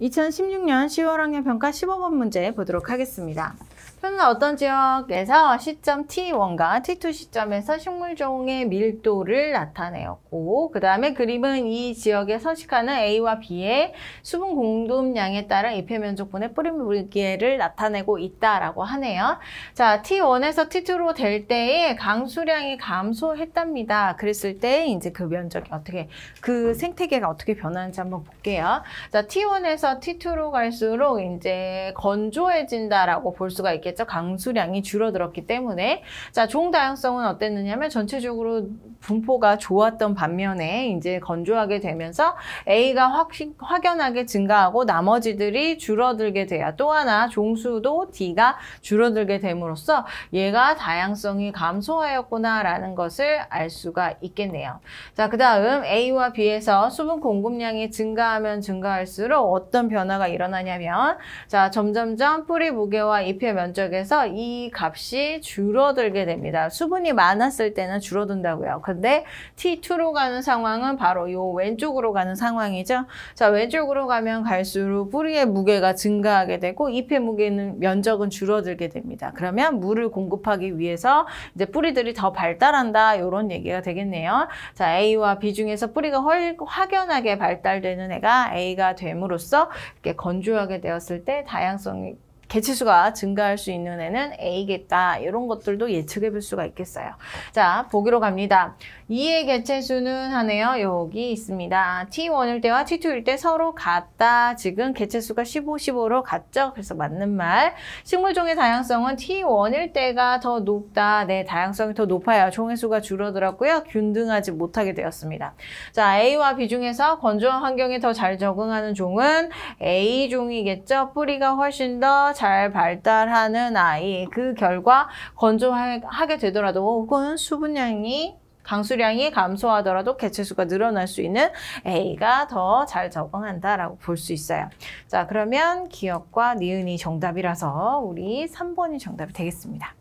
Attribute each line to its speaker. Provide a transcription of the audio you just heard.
Speaker 1: 2016년 10월 학년 평가 15번 문제 보도록 하겠습니다. 표는 음, 어떤 지역에서 시점 T1과 T2 시점에서 식물종의 밀도를 나타내었고 그 다음에 그림은 이 지역에 서식하는 A와 B의 수분 공급량에 따라 잎의 면적분의 뿌리 물기를 나타내고 있다라고 하네요. 자, T1에서 T2로 될 때에 강수량이 감소했답니다. 그랬을 때 이제 그 면적이 어떻게 그 생태계가 어떻게 변하는지 한번 볼게요. 자, T1에서 T2로 갈수록 이제 건조해진다라고 볼 수가 있겠죠. 얘기했죠. 강수량이 줄어들었기 때문에 자 종 다양성은 어땠느냐면 전체적으로 분포가 좋았던 반면에 이제 건조하게 되면서 A가 확, 확연하게 증가하고 나머지들이 줄어들게 돼야 또 하나 종수도 D가 줄어들게 됨으로써 얘가 다양성이 감소하였구나라는 것을 알 수가 있겠네요. 자, 그 다음 A와 B에서 수분 공급량이 증가하면 증가할수록 어떤 변화가 일어나냐면 자, 점점점 뿌리 무게와 잎의 면 면적에서 이 값이 줄어들게 됩니다. 수분이 많았을 때는 줄어든다고요. 근데 T2로 가는 상황은 바로 요 왼쪽으로 가는 상황이죠. 자, 왼쪽으로 가면 갈수록 뿌리의 무게가 증가하게 되고 잎의 무게는 면적은 줄어들게 됩니다. 그러면 물을 공급하기 위해서 이제 뿌리들이 더 발달한다. 요런 얘기가 되겠네요. 자, A와 B 중에서 뿌리가 훨 확연하게 발달되는 애가 A가 됨으로써 이렇게 건조하게 되었을 때 다양성이 개체수가 증가할 수 있는 애는 A겠다. 이런 것들도 예측해 볼 수가 있겠어요. 자, 보기로 갑니다. 2의 개체수는 하네요. 여기 있습니다. T1일 때와 T2일 때 서로 같다. 지금 개체수가 15, 15로 같죠? 그래서 맞는 말. 식물종의 다양성은 T1일 때가 더 높다. 네, 다양성이 더 높아요. 종의 수가 줄어들었고요. 균등하지 못하게 되었습니다. 자, A와 B 중에서 건조한 환경에 더 잘 적응하는 종은 A종이겠죠? 뿌리가 훨씬 더잘 발달하는 아이 그 결과 건조하게 되더라도 혹은 수분량이 강수량이 감소하더라도 개체수가 늘어날 수 있는 A가 더 잘 적응한다라고 볼 수 있어요. 자, 그러면 기억과 니은이 정답이라서 우리 삼번이 정답이 되겠습니다.